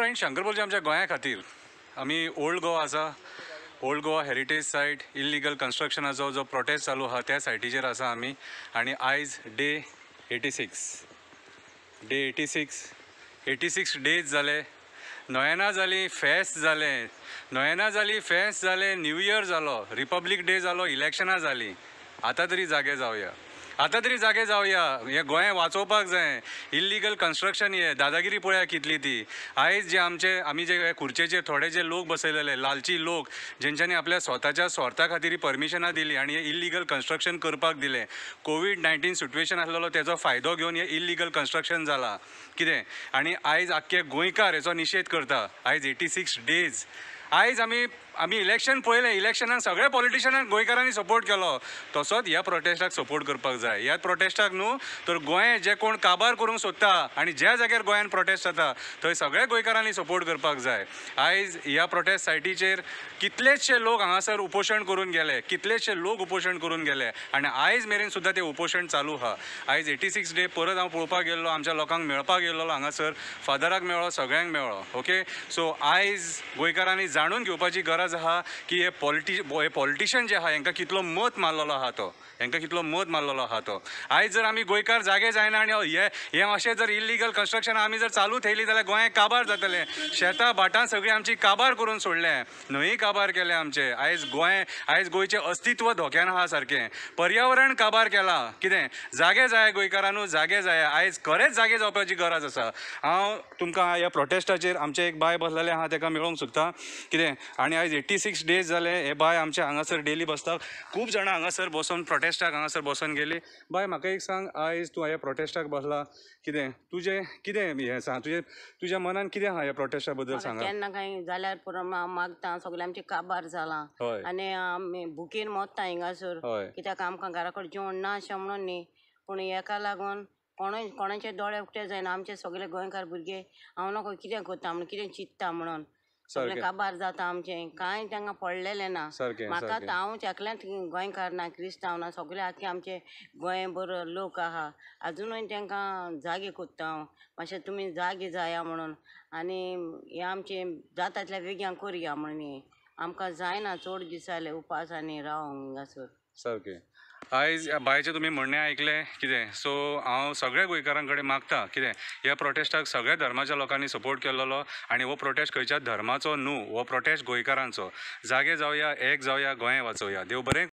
friend शंकरपुरच्या आमच्या गोंया खातीर आमी ओल्ड गोवा आसा old Goa heritage site illegal कन्स्ट्रक्शनाचो जो प्रोटेस्ट चालू आहा त्या सायटीचेर आसा आमी आणि आयज day eighty six day eighty six eighty six days झाले नोयना झाली फेस्त झाले नोयना झाली फेस्त झाले न्यू इयर जालो रिपब्लीक डे जालो इलेक्शनां झाली आता तरी जागे जावया आता तरी जागे जाऊया हे गोंय वाचोवपाक जाय इल्लिगल कन्स्ट्रक्शन हे दादागिरी पळया कितली ती आयज जे आमचे आमी जे खुर्चेचे थोडे जे लोक बसयलेले लालची लोक ज्यांच्यानी आपल्या स्वतःच्या स्वार्था खातीर परमिशनां दिली आणि हे इल्लिगल कन्स्ट्रक्शन करपाक दिले कोविड नायन्टीन सिट्युएशन आसलेलो त्याचा फायदो घेऊन हे इल्लिगल कन्स्ट्रक्शन जाला किती आणि आयज आख्खे गोयकार हेचो निषेध करता आयज एटी सिक्स डेज आयज आम्ही आमी इलेक्शन पळयलें इलेक्शनाक सगळ्या पॉलिटिशनांक गोंयकारांनी सपोर्ट केलो तसोच ह्या प्रोटेस्टाक सपोर्ट करपाक जाय ह्या प्रोटेस्टाक न्हू तर गोंय जे कोण काबार करूंक सोदता आनी ज्या जाग्यार गोयात प्रोटेस्ट जाता थंय सगळे गोंयकारांनी सपोर्ट करपाक जाय आयज ह्या प्रोटेस्ट सायटीचेर कितलेशे लोक हांगासर उपोशण करून गेले कितलेशे लोक उपोशण करून गेले आनी आयज मेरेन सुद्दां ते उपोशण चालू आहा आयज एटी सिक्स डे परत हांव पळोवपाक गेल्लो आमच्या लोकांक मेळपाक गेल्लो हांगासर फादराक मेळ्ळो सगळ्यांक मेळ्ळो ओके सो आयज गोंयकारांनी जाणून घेवपाची गरज अंदाज की हे पॉलिटि हे पॉलिटिशन जे आहा यांना कितलो मत मारलेलो आहा तो कितलो मत मारलेलो आहा तो आयज जर आम्ही गोयकार जागे जायना आणि हे हे अशें जर इलिगल कन्स्ट्रक्शन आम्ही जर चालू थेयली जाल्यार गोय काबार जातले शेतां भाटां सगळीं आमची काबार करून सोडले न्हंयी काबार केले आमचे आयज गोंय आयज गोयचे अस्तित्व धोक्यान आहा सारखे पर्यावरण काबार केला कितें जागे जाय गोंयकारांनू जागे जाय आयज खरेंच जागे जावपाची गरज आसा हांव तुमकां ह्या प्रोटेस्टाचेर आमचे एक बाय बसलेले आहा तेका मेळोवंक सोदतां कितें आणि आयज एटी सिक्स डेज जाले हे बाय आमच्या हांगासर डेली बसता खूप जाणां हांगासर बसून प्रोटेस्टाक हांगासर बसून गेले बाय म्हाका एक सांग आयज तूं ह्या प्रोटेस्टाक बसला कितें तुजें कितें हें सांग तुजें तुज्या मनान कितें आहा ह्या प्रोटेस्टा बद्दल सांग केन्ना कांय जाल्यार पुरो मागता सगळें आमचें काबार जालां आनी आमी भुकेन मोत्ता हिंगासर कित्याक आमकां घरा कडेन जेवण ना अशें म्हणून न्ही पूण हेका लागून कोणा कोणाचे दोळे उक्ते जायना आमचे सगळे गोंयकार भुरगे हांव नको कितें करता म्हणून कितें चिंत्ता म्हणून सगळे काबार जाता आमचे कांय तांकां पडलेलें ना सारकें म्हाका हांव एकल्याच गोंयकार ना क्रिस्तांव ना सगळे आख्खे आमचे गोंय बरो लोक आहा अजुनूय तांकां जागे कोत्ता हांव मातशें तुमी जागे जाया म्हणून आनी हें आमचे जाता तितल्या वेग्यांक करया म्हणून आमकां जायना चड दीस जाले उपास आनी रावंक हांगासर सारकें आयज बायचें तुमी म्हणणें ऐकले कितें सो हांव सगळ्या गोयकारांकडे मागता कितें या प्रोटेस्टाक सगळ्या धर्माच्या लोकांनी सपोर्ट केल्लो आणि हो प्रोटेस्ट खंयच्या धर्माचो न्हू हो प्रोटेस्ट गोंयकारांचो जागे जाऊया एक जाऊया गोंय वाचोवया देव बरें